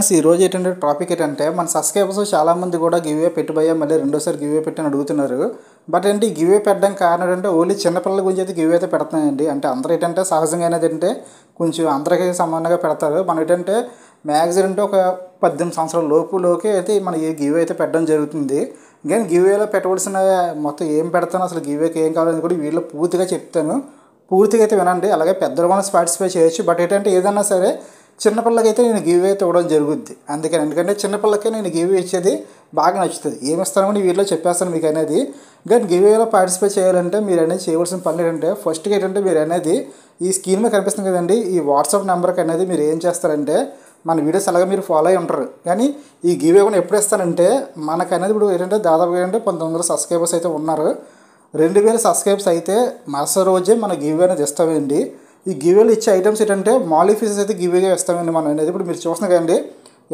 friends ఈరోజు ఏంటంటే topic ఏంటంటే మన సబ్స్క్రైబర్స్ చాలామంది కూడా గివ్వే పెట్టుబోయా మళ్ళీ రెండోసారి గివ్వే పెట్టని అడుగుతున్నారు బట్ ఏంటి గివ్వే పెట్టడం కారణం ఏంటంటే ఓన్లీ చిన్నపిల్లల గురించి అయితే గివ్వే అయితే పెడుతున్నాయండి అంటే అందరూ ఏంటంటే సహజంగా అనేది ఏంటంటే కొంచెం అందరికీ సమానంగా పెడతారు మనం ఏంటంటే మ్యాక్సిమం అంటే ఒక పద్దెనిమిది సంవత్సరాల లోపులోకి అయితే మన ఏ గివ్ అయితే పెట్టడం జరుగుతుంది కానీ గివ్వేలో పెట్టవలసిన మొత్తం ఏం పెడతాను అసలు గివ్వేకి ఏం కావాలని కూడా వీళ్ళు పూర్తిగా చెప్తాను పూర్తిగా అయితే వినండి అలాగే పెద్దలు మనం పార్టిసిపేట్ చేయొచ్చు బట్ ఏంటంటే ఏదైనా సరే చిన్నపిల్లకైతే నేను గివ్ అయితే ఇవ్వడం జరుగుద్ది అందుకని ఎందుకంటే చిన్నపిల్లకే నేను గివ్ ఇచ్చేది బాగా నచ్చుతుంది ఏమి ఇస్తానని వీటిలో చెప్పేస్తాను మీకు అనేది కానీ గివ్ ఏలో పార్టిసిపేట్ చేయాలంటే మీరు అనేది చేయవలసిన పని ఏంటంటే ఫస్ట్గా ఏంటంటే మీరు అనేది ఈ స్క్రీన్ మీద కనిపిస్తుంది కదండి ఈ వాట్సాప్ నెంబర్కి అనేది మీరు ఏం చేస్తారంటే మన వీడియోస్ అలాగే మీరు ఫాలో అయి ఉంటారు కానీ ఈ గివ్ కూడా ఎప్పుడు ఇస్తానంటే మనకనేది ఇప్పుడు ఏంటంటే దాదాపుగా ఏంటంటే పంతొమ్మిది వందల సబ్స్క్రైబర్స్ అయితే ఉన్నారు రెండు వేల సబ్స్క్రైబ్స్ అయితే మరుసటి రోజే మన గివ్ అనేది ఇస్తామండి ఈ గివేలు ఇచ్చే ఐటమ్స్ ఏంటంటే మాలీ ఫిషెస్ అయితే గివేగా ఇస్తామండి మనం అనేది ఇప్పుడు మీరు చూస్తున్నా కదండి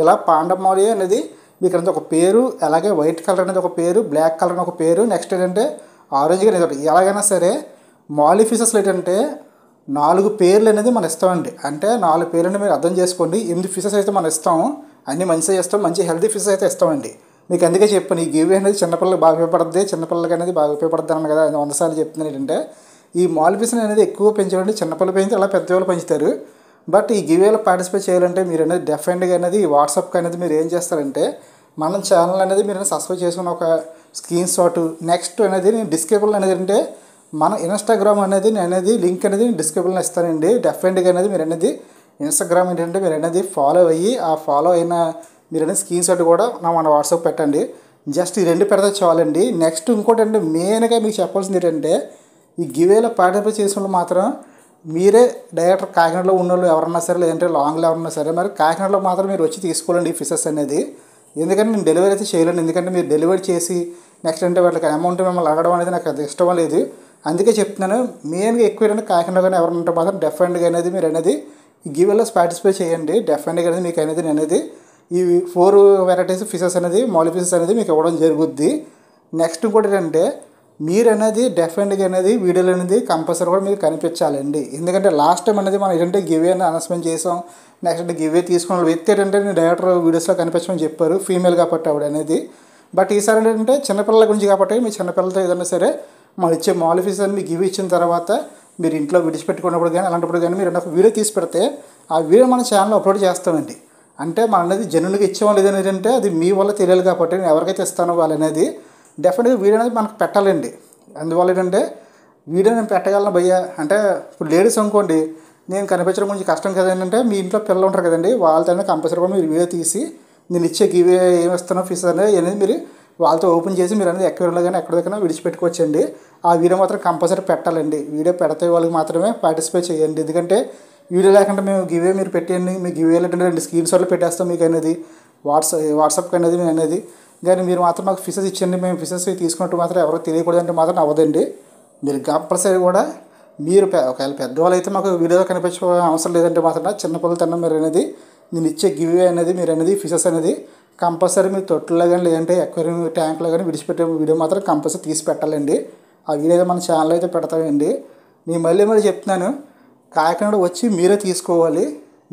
ఇలా పాండవ మాలీ అనేది మీకు అంత ఒక పేరు అలాగే వైట్ కలర్ అనేది ఒక పేరు బ్లాక్ కలర్ అని ఒక పేరు నెక్స్ట్ ఏంటంటే ఆరెంజ్ అనేది ఒకటి ఎలాగైనా సరే మాలీ ఏంటంటే నాలుగు పేర్లు అనేది మనం ఇస్తామండి అంటే నాలుగు పేర్లని మీరు అర్థం చేసుకోండి ఎనిమిది ఫిషెస్ అయితే మనం ఇస్తాం అన్నీ మంచిగా ఇస్తాం మంచి హెల్తీ ఫిషెస్ అయితే ఇస్తామండి మీకు అందుకే చెప్పాను ఈ గివే అనేది చిన్నపిల్లలకు బాగా ఉపయోగపడుతుంది చిన్నపిల్లలకి అనేది బాగా ఉపయోగపడుతుంది అన్న కదా వందసార్లు చెప్తున్నాను ఏంటంటే ఈ మాల్పిసన్ అనేది ఎక్కువ పెంచాలంటే చిన్నపిల్లలు పెంచి అలా పెద్దవాళ్ళు పెంచుతారు బట్ ఈ గివేలో పార్టిసిపేట్ చేయాలంటే మీరు అనేది డెఫినెట్గా అనేది వాట్సాప్కి అనేది మీరు ఏం చేస్తారంటే మన ఛానల్ అనేది మీరు సబ్స్క్రైబ్ చేసుకున్న ఒక స్క్రీన్ షాట్ నెక్స్ట్ అనేది నేను డిస్క్రిప్షన్ అనేది అంటే మన ఇన్స్టాగ్రామ్ అనేది నేను అనేది లింక్ అనేది నేను డిస్క్రిప్షన్లో ఇస్తానండి డెఫినెట్గా అనేది మీరు అనేది ఇన్స్టాగ్రామ్ ఏంటంటే మీరు అనేది ఫాలో అయ్యి ఆ ఫాలో అయిన మీరు అనేది స్క్రీన్ షాట్ కూడా నా మన వాట్సాప్ పెట్టండి జస్ట్ ఈ రెండు పెడితే చాలండి నెక్స్ట్ ఇంకోటి అంటే మెయిన్గా మీకు చెప్పాల్సింది ఏంటంటే ఈ గివేలో పార్టిసిపేట్ చేసిన వాళ్ళు మాత్రం మీరే డైరెక్టర్ కాకినాడలో ఉన్న వాళ్ళు ఎవరన్నా సరే లేదంటే లాంగ్లో ఎవరన్నా సరే మరి కాకినాడలో మాత్రం మీరు వచ్చి తీసుకోవాలండి ఈ ఫిషెస్ అనేది ఎందుకంటే నేను డెలివరీ అయితే చేయలేను ఎందుకంటే మీరు డెలివరీ చేసి నెక్స్ట్ అంటే వాళ్ళకి అమౌంట్ మిమ్మల్ని అడగడం అనేది నాకు అది ఇష్టం లేదు అందుకే చెప్తున్నాను మెయిన్గా ఎక్కువ ఏంటంటే కానీ ఎవరు ఉంటే మాత్రం డెఫినెట్గా అనేది మీరు అనేది గివెల్లో పార్టిసిపేట్ చేయండి డెఫినెట్గా అనేది మీకు అనేది అనేది ఈ ఫోర్ వెరైటీస్ ఫిషెస్ అనేది మాలి ఫిషెస్ అనేది మీకు ఇవ్వడం జరుగుద్ది నెక్స్ట్ ఇంకోటి ఏంటంటే మీరు అనేది డెఫినెట్గా అనేది వీడియోలు అనేది కంపల్సరీ కూడా మీకు కనిపించాలండి ఎందుకంటే లాస్ట్ టైం అనేది మనం ఏంటంటే గివే అని అనౌన్స్మెంట్ చేసాం నెక్స్ట్ గివే తీసుకున్న వ్యక్తి ఏంటంటే నేను డైరెక్టర్ వీడియోస్లో కనిపించమని చెప్పారు ఫీమేల్ కాబట్టి ఆవిడ అనేది బట్ ఈసారి ఏంటంటే చిన్నపిల్లల గురించి కాబట్టి మీ చిన్నపిల్లలతో ఏదైనా సరే మనం ఇచ్చే మాలిఫీస్ అని మీకు గివ్ ఇచ్చిన తర్వాత మీరు ఇంట్లో విడిచిపెట్టుకున్నప్పుడు కానీ అలాంటప్పుడు కానీ మీరు ఒక వీడియో తీసి పెడితే ఆ వీడియో మన ఛానల్లో అప్లోడ్ చేస్తామండి అంటే మన అనేది జనులకు ఇచ్చేవాళ్ళు ఏదైనా ఏంటంటే అది మీ వల్ల తెలియాలి కాబట్టి నేను ఎవరికైతే ఇస్తానో వాళ్ళనేది డెఫినెట్గా వీడియో అనేది మనకు పెట్టాలండి అందువల్ల ఏంటంటే వీడియో నేను పెట్టగలను భయ్య అంటే ఇప్పుడు లేడీస్ అనుకోండి నేను కనిపించడం కొంచెం కష్టం కదా ఏంటంటే మీ ఇంట్లో పిల్లలు ఉంటారు కదండి వాళ్ళతో కంపల్సరీ కూడా మీరు వీడియో తీసి నేను ఇచ్చే గివే ఏం ఇస్తానో ఫీస్ అనేది అనేది మీరు వాళ్ళతో ఓపెన్ చేసి మీరు అనేది ఎక్కడలో కానీ ఎక్కడికైనా దగ్గర విడిచిపెట్టుకోవచ్చండి ఆ వీడియో మాత్రం కంపల్సరీ పెట్టాలండి వీడియో పెడితే వాళ్ళకి మాత్రమే పార్టిసిపేట్ చేయండి ఎందుకంటే వీడియో లేకుండా మేము గివే మీరు పెట్టేయండి మీ గివే లేదంటే రెండు స్క్రీన్ షాట్లు పెట్టేస్తాం మీకు అనేది వాట్సాప్ వాట్సాప్ అనేది అనేది కానీ మీరు మాత్రం మాకు ఫిషెస్ ఇచ్చండి మేము ఫిషెస్ తీసుకున్నట్టు మాత్రం ఎవరో తెలియకూడదంటే మాత్రం అవ్వదండి మీరు కంపల్సరీ కూడా మీరు ఒకవేళ పెద్దవాళ్ళు అయితే మాకు వీడియోలో కనిపించే అవసరం లేదంటే మాత్రం చిన్న పిల్లలు తిన్న మీరు అనేది నేను ఇచ్చే గివ్ అనేది మీరు అనేది ఫిషెస్ అనేది కంపల్సరీ మీరు తొట్టులో కానీ లేదంటే ఎక్వేరియం ట్యాంక్లో కానీ విడిచిపెట్టే వీడియో మాత్రం కంపల్సరీ తీసి పెట్టాలండి ఆ వీడియో మన ఛానల్ అయితే పెడతామండి నేను మళ్ళీ మళ్ళీ చెప్తున్నాను కాకినాడ వచ్చి మీరే తీసుకోవాలి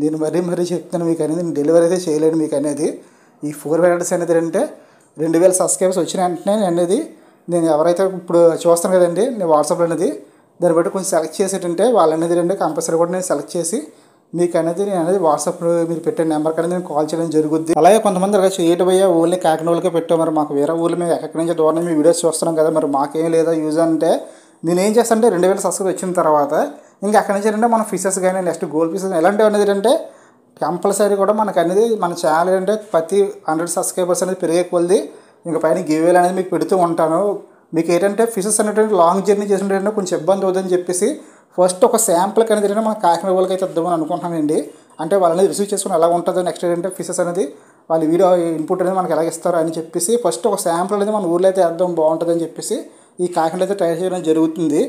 నేను మరీ మరీ చెప్తున్నాను మీకు అనేది నేను డెలివరీ అయితే చేయలేను మీకు అనేది ఈ ఫోర్ వెరైటీస్ అనేది అంటే రెండు వేల సబ్స్క్రైబర్స్ వచ్చిన వెంటనే నేను ఇది నేను ఎవరైతే ఇప్పుడు చూస్తాను కదండి నేను వాట్సాప్లో అనేది దాన్ని బట్టి కొంచెం సెలెక్ట్ చేసేటంటే వాళ్ళు అనేది రెండు కంపల్సరీ కూడా నేను సెలెక్ట్ చేసి మీకు అనేది నేను అనేది వాట్సాప్లో మీరు పెట్టే నెంబర్కి అనేది నేను కాల్ చేయడం జరుగుద్ది అలాగే కొంతమంది అలాగే అయ్యే ఊళ్ళని కాకినాడలకే పెట్టాం మరి మాకు వేరే ఊళ్ళో మేము ఎక్కడి నుంచి దూరం మీ వీడియోస్ చూస్తున్నాం కదా మరి మాకేం లేదా యూజ్ అంటే నేను ఏం చేస్తానంటే రెండు వేల సబ్స్క్రైబ్ వచ్చిన తర్వాత ఇంకా ఎక్కడి నుంచి అంటే మనం ఫిషెస్ కానీ నెక్స్ట్ గోల్ ఫిషెస్ ఎలాంటివి అనేది అంటే కంపల్సరీ కూడా మనకు అనేది మన ఛానల్ అంటే ప్రతి హండ్రెడ్ సబ్స్క్రైబర్స్ అనేది పెరిగే కొలిది ఇంకా పైన గివేలు అనేది మీకు పెడుతూ ఉంటాను మీకు ఏంటంటే ఫిషెస్ అనేటువంటి లాంగ్ జర్నీ చేసినట్టు కొంచెం ఇబ్బంది అవుతుందని చెప్పేసి ఫస్ట్ ఒక శాంపుల్ అనేది మనం కాకినాడ వాళ్ళకి అయితే ఇద్దామని అనుకుంటున్నానండి అంటే వాళ్ళని రిసీవ్ చేసుకుని ఎలా ఉంటుందో నెక్స్ట్ ఏంటంటే ఫిషెస్ అనేది వాళ్ళ వీడియో ఇన్పుట్ అనేది మనకి ఎలా ఇస్తారు అని చెప్పేసి ఫస్ట్ ఒక శాంపుల్ అనేది మన ఊర్లో అయితే వేద్దాం బాగుంటుందని చెప్పేసి ఈ కాకినాడ అయితే ట్రై చేయడం జరుగుతుంది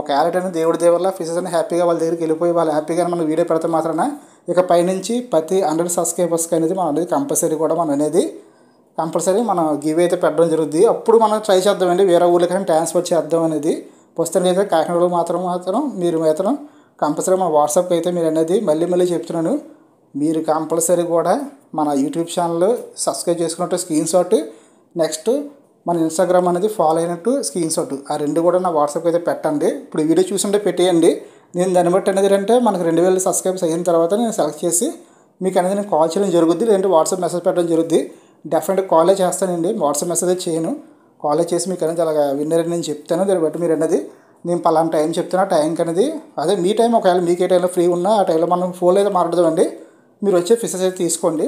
ఒక యాలెట్ అనేది దేవుడి దేవుళ్ళ ఫిషెస్ అనేది హ్యాపీగా వాళ్ళ దగ్గరికి వెళ్ళిపోయి వాళ్ళు హ్యాపీగా మనం వీడియో పెడితే మాత్రమే ఇక పైనుంచి ప్రతి హండ్రెడ్ సబ్స్క్రైబర్స్కి అనేది మనం అనేది కంపల్సరీ కూడా మనం అనేది కంపల్సరీ మనం గివ్ అయితే పెట్టడం జరుగుతుంది అప్పుడు మనం ట్రై చేద్దామండి వేరే ఊళ్ళకైనా ట్రాన్స్ఫర్ చేద్దాం అనేది పుస్తకం అయితే కాకినాడలో మాత్రం మాత్రం మీరు మాత్రం కంపల్సరీ మన వాట్సాప్కి అయితే మీరు అనేది మళ్ళీ మళ్ళీ చెప్తున్నాను మీరు కంపల్సరీ కూడా మన యూట్యూబ్ ఛానల్ సబ్స్క్రైబ్ చేసుకున్నట్టు స్క్రీన్ షాట్ నెక్స్ట్ మన ఇన్స్టాగ్రామ్ అనేది ఫాలో అయినట్టు స్క్రీన్ షాట్ ఆ రెండు కూడా నా వాట్సాప్కి అయితే పెట్టండి ఇప్పుడు వీడియో చూసుంటే పెట్టేయండి నేను దాన్ని బట్టి అనేది అంటే మనకు రెండు వేల సబ్స్క్రైబ్స్ అయిన తర్వాత నేను సెలెక్ట్ చేసి మీకు అనేది నేను కాల్ చేయడం జరుగుద్ది లేదంటే వాట్సాప్ మెసేజ్ పెట్టడం జరుగుద్ది డెఫినెట్గా కాలే చేస్తానండి వాట్సాప్ మెసేజ్ చేయను కాలే చేసి మీకు అనేది అలాగ విన్నర్ నేను చెప్తాను దాన్ని బట్టి మీరు అనేది నేను పలానా టైం చెప్తున్నా టైంకి అనేది అదే మీ టైం ఒకవేళ మీకు ఏ టైంలో ఫ్రీ ఉన్నా ఆ టైంలో మనం ఫోన్ అయితే మాట్లాడదామండి మీరు వచ్చే ఫిసెస్ అయితే తీసుకోండి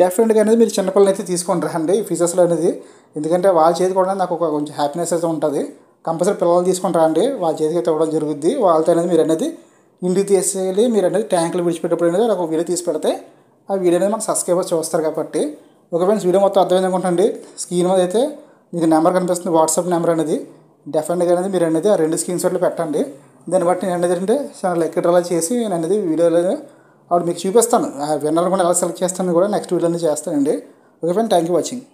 డెఫినెట్గా అనేది మీరు చిన్నపిల్లని అయితే తీసుకొని రండి ఈ అనేది ఎందుకంటే వాళ్ళ చేతి కూడా నాకు ఒక కొంచెం హ్యాపీనెస్ అయితే ఉంటుంది కంపల్సరీ పిల్లలు తీసుకుంటారా అండి వాళ్ళ చేతికి అయితే ఇవ్వడం జరుగుద్ది వాళ్ళతో అనేది మీరు అనేది ఇంటికి తీసుకెళ్ళి మీరు అనేది ట్యాంకులు విడిచిపెట్టేప్పుడు అనేది ఒక వీడియో తీసి పెడితే ఆ వీడియో అనేది మనకు సబ్స్క్రైబర్స్ చూస్తారు కాబట్టి ఒక ఫ్రెండ్స్ వీడియో మొత్తం అర్థమైంది అనుకుంటుంది స్క్రీన్ మీద అయితే మీకు నెంబర్ కనిపిస్తుంది వాట్సాప్ నెంబర్ అనేది డెఫినెట్గా అనేది మీరు అనేది ఆ రెండు స్క్రీన్ షాట్లు పెట్టండి దాన్ని బట్టి నేను అనేది ఏంటంటే ఛానల్ ఎక్కడలా చేసి నేను అనేది వీడియోలో అప్పుడు మీకు చూపిస్తాను ఆ విన్నర్ కూడా ఎలా సెలెక్ట్ చేస్తాను కూడా నెక్స్ట్ వీడియోలో చేస్తానండి okay friend thank you watching